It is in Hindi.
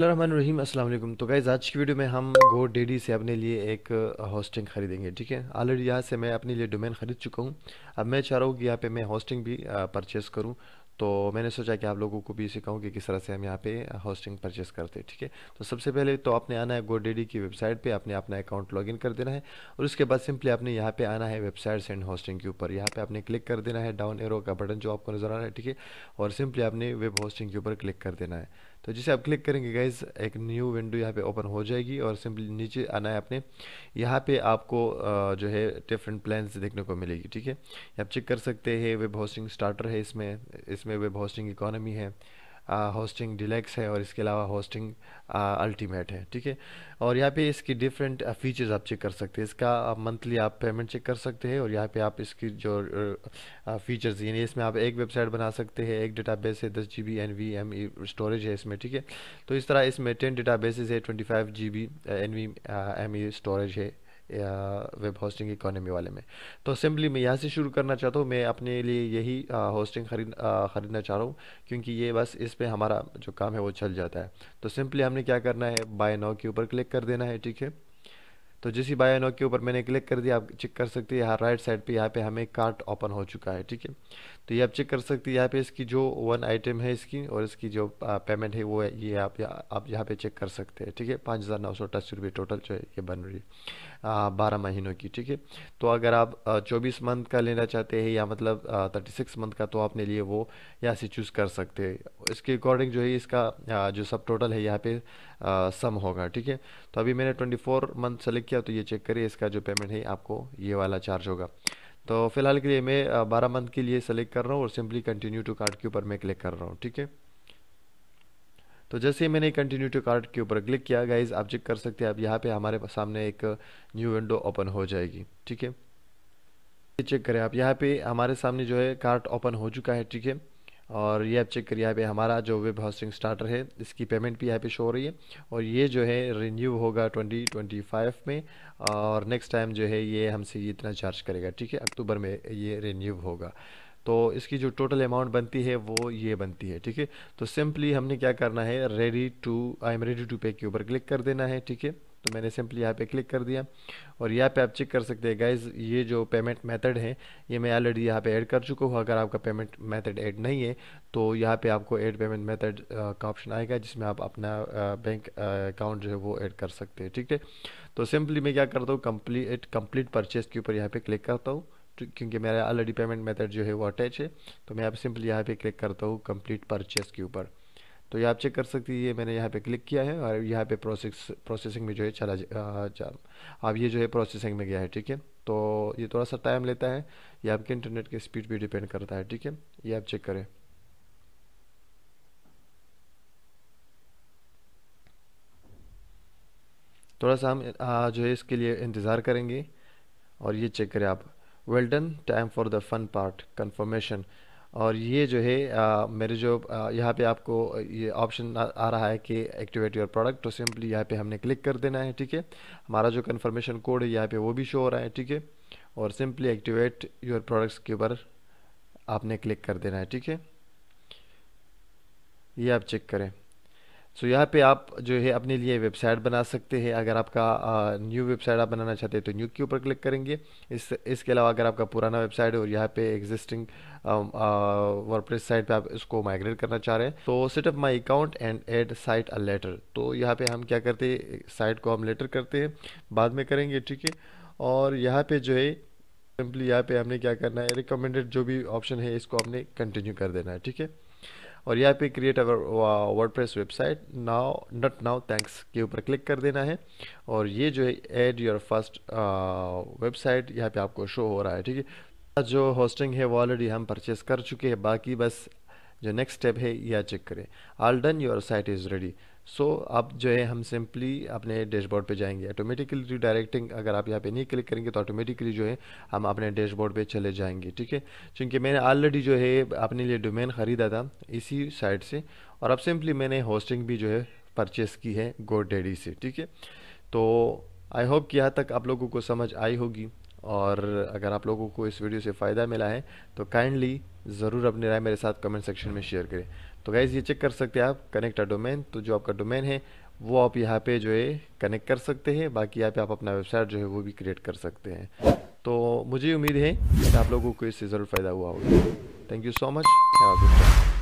रहीम अस्सलाम वालेकुम तो गाइज़ आज की वीडियो में हम गो डेडी से अपने लिए एक हॉस्टिंग ख़रीदेंगे ठीक है ऑलरेडी यहाँ से मैं अपने लिए डोमेन ख़रीद चुका हूँ अब मैं चाह रहा हूँ कि यहाँ पे मैं हॉस्टिंग भी परचेस करूँ तो मैंने सोचा कि आप लोगों को भी सिखाऊँ कि किस तरह से हम यहाँ पे हॉस्टिंग परचेस करते हैं ठीक है तो सबसे पहले तो आपने आना है गो डेडी की वेबसाइट पे आपने अपना अकाउंट लॉगिन कर देना है और उसके बाद सिंपली आपने यहाँ पे आना है वेबसाइट्स एंड हॉस्टिंग के ऊपर यहाँ पे आपने क्लिक कर देना है डाउन एरो का बटन जो आपको नज़र आ रहा है ठीक है और सिंपली आपने वेब होस्टिंग के ऊपर क्लिक कर देना है तो जैसे आप क्लिक करेंगे गाइज एक न्यू विंडो यहाँ पे ओपन हो जाएगी और सिंपली नीचे आना है आपने यहाँ पे आपको जो है डिफरेंट प्लान्स देखने को मिलेगी ठीक है आप चेक कर सकते हैं वेब होस्टिंग स्टार्टर है इसमें इसमें वेब होस्टिंग इकोनॉमी है होस्टिंग डिलेक्स है और इसके अलावा होस्टिंग अल्टीमेट है ठीक है और यहाँ पे इसकी डिफरेंट फीचर्स आप चेक कर सकते हैं इसका आप मंथली आप पेमेंट चेक कर सकते हैं और यहाँ पे आप इसकी जो फीचर्स यानी इसमें आप एक वेबसाइट बना सकते हैं एक डेटा बेस है दस G B N V M E storage है इसमें ठीक है तो इस तरह इसमें टेन डेटा बेसिस है twenty five G B N V M E storage है वेब होस्टिंग इकोनॉमी वाले में तो सिंपली मैं यहाँ से शुरू करना चाहता हूँ मैं अपने लिए यही होस्टिंग खरीद ख़रीदना चाह रहा हूँ क्योंकि ये बस इस पर हमारा जो काम है वो चल जाता है तो सिंपली हमने क्या करना है बाय नाउ के ऊपर क्लिक कर देना है ठीक है तो जिस ही बायो के ऊपर मैंने क्लिक कर दिया आप चेक कर सकते हैं यहाँ राइट साइड पे यहाँ पे हमें कार्ट ओपन हो चुका है ठीक है तो ये आप चेक कर सकते हैं यहाँ पे इसकी जो वन आइटम है इसकी और इसकी जो पेमेंट है वो है, ये आप आप यहाँ पे चेक कर सकते हैं ठीक है पाँच हज़ार नौ सौ अट्ठासी रुपये टोटल जो है ये बन रही है बारह महीनों की ठीक है तो अगर आप चौबीस मंथ का लेना चाहते हैं या मतलब थर्टी सिक्स मंथ का तो आपने लिए वो यहाँ से चूज़ कर सकते हैं इसके अकॉर्डिंग जो है इसका जो सब टोटल है यहाँ पे सम होगा ठीक है तो अभी मैंने ट्वेंटी फोर मंथ सेलेक्ट किया तो ये चेक करिए इसका जो पेमेंट है आपको ये वाला चार्ज होगा तो फिलहाल के लिए मैं बारह मंथ के लिए सेलेक्ट कर रहा हूँ और सिंपली कंटिन्यू टू कार्ड के ऊपर मैं क्लिक कर रहा हूँ ठीक है तो जैसे ही मैंने कंटिन्यू टू कार्ड के ऊपर क्लिक किया गाइज आप चेक कर सकते हैं आप यहाँ पे हमारे सामने एक न्यू विंडो ओपन हो जाएगी ठीक है चेक करें आप यहाँ पे हमारे सामने जो है कार्ड ओपन हो चुका है ठीक है और ये आप चेक करिए यहाँ पे हमारा जो वेब हाउसिंग स्टार्टर है इसकी पेमेंट भी यहाँ पे शो हो रही है और ये जो है रिन्यू होगा 2025 में और नेक्स्ट टाइम जो है ये हमसे ये इतना चार्ज करेगा ठीक है अक्टूबर में ये रिन्यू होगा तो इसकी जो टोटल अमाउंट बनती है वो ये बनती है ठीक है तो सिंपली हमने क्या करना है ready to I am ready to pay के ऊपर क्लिक कर देना है ठीक है तो मैंने सिंपली यहाँ पे क्लिक कर दिया और यहाँ पे आप चेक कर सकते हैं गाइज ये जो पेमेंट मेथड है ये मैं ऑलरेडी यहाँ पे ऐड कर चुका हूँ अगर आपका पेमेंट मेथड ऐड नहीं है तो यहाँ पे आपको ऐड पेमेंट मेथड का ऑप्शन आएगा जिसमें आप अपना बैंक अकाउंट जो है वो ऐड कर सकते हैं ठीक है तो सिंपली मैं क्या करता हूँ कम्प्लीट कम्प्लीट परचेज के ऊपर यहाँ पर क्लिक करता हूँ क्योंकि मेरा ऑलरेडी पेमेंट मेथड जो है वो अटैच है तो मैं आप सिंपली यहाँ पर क्लिक करता हूँ कम्प्लीट परचेस के ऊपर तो ये आप चेक कर सकती है मैंने यहाँ पे क्लिक किया है और यहाँ पे प्रोसेस प्रोसेसिंग में जो है चला जा अब ये जो है प्रोसेसिंग में गया है ठीक है तो ये थोड़ा सा टाइम लेता है ये आपके इंटरनेट के स्पीड पर डिपेंड करता है ठीक है ये आप चेक करें थोड़ा सा हम जो है इसके लिए इंतज़ार करेंगे और ये चेक करें आप well done time for the fun part confirmation और ये जो है आ, मेरे जो यहाँ पे आपको ये ऑप्शन आ रहा है कि एक्टिवेट योर प्रोडक्ट तो सिंपली यहाँ पे हमने क्लिक कर देना है ठीक है हमारा जो कन्फर्मेशन कोड है यहाँ पे वो भी शो हो रहा है ठीक है और सिंपली एक्टिवेट योर प्रोडक्ट्स के ऊपर आपने क्लिक कर देना है ठीक है ये आप चेक करें सो so, यहाँ पे आप जो है अपने लिए वेबसाइट बना सकते हैं अगर आपका न्यू वेबसाइट आप बनाना चाहते हैं तो न्यू के ऊपर क्लिक करेंगे इस इसके अलावा अगर आपका पुराना वेबसाइट है और यहाँ पे एग्जिस्टिंग वर्डप्रेस साइट पे आप इसको माइग्रेट करना चाह रहे हैं तो setup my account and add site a later तो यहाँ पे हम क्या करते हैं साइट को हम लेटर करते हैं बाद में करेंगे ठीक है और यहाँ पर जो है सिंपली यहाँ पर हमने क्या करना है रिकमेंडेड जो भी ऑप्शन है इसको हमने कंटिन्यू कर देना है ठीक है और यहाँ पे create our WordPress website now not now thanks के ऊपर क्लिक कर देना है और ये जो है एड योर फर्स्ट वेबसाइट यहाँ पे आपको शो हो रहा है ठीक है जो होस्टिंग है वो ऑलरेडी हम परचेस कर चुके हैं बाकी बस जो नेक्स्ट स्टेप है यह चेक करें all done your site is ready so so, आप जो है हम सिंपली अपने डैशबोर्ड पे जाएंगे ऑटोमेटिकली रिडायरेक्टिंग अगर आप यहाँ पे नहीं क्लिक करेंगे तो ऑटोमेटिकली जो है हम अपने डैशबोर्ड पे चले जाएंगे ठीक है क्योंकि मैंने ऑलरेडी जो है अपने लिए डोमेन ख़रीदा था इसी साइट से और अब सिंपली मैंने होस्टिंग भी जो है परचेस की है गो डैडी से ठीक है तो आई होप कि यहाँ तक आप लोगों को समझ आई होगी और अगर आप लोगों को इस वीडियो से फ़ायदा मिला है तो काइंडली ज़रूर अपनी राय मेरे साथ कमेंट सेक्शन में शेयर करें तो गाइज़ ये चेक कर सकते हैं आप कनेक्ट अ डोमेन तो जो आपका डोमेन है वो आप यहाँ पे जो है कनेक्ट कर सकते हैं बाकी यहाँ पे आप अपना वेबसाइट जो है वो भी क्रिएट कर सकते हैं तो मुझे उम्मीद है कि आप लोगों को इससे ज़रूर फ़ायदा हुआ होगा थैंक यू सो मच